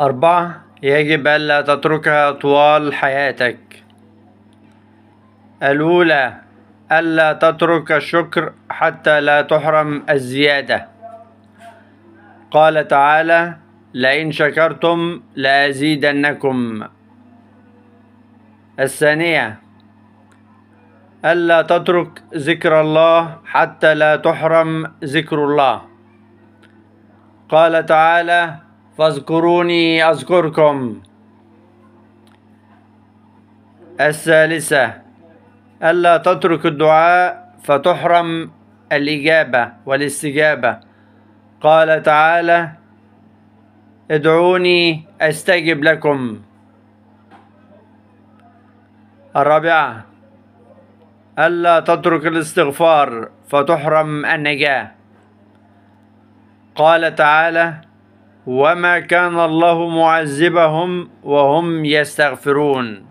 أربعة يجب ألا تتركها طوال حياتك الأولى ألا تترك الشكر حتى لا تحرم الزيادة قال تعالى لئن شكرتم لأزيدنكم الثانية ألا تترك ذكر الله حتى لا تحرم ذكر الله قال تعالى فاذكروني أذكركم الثالثة ألا تترك الدعاء فتحرم الإجابة والاستجابة قال تعالى ادعوني أستجب لكم الرابعة ألا تترك الاستغفار فتحرم النجاة قال تعالى وما كان الله معذبهم وهم يستغفرون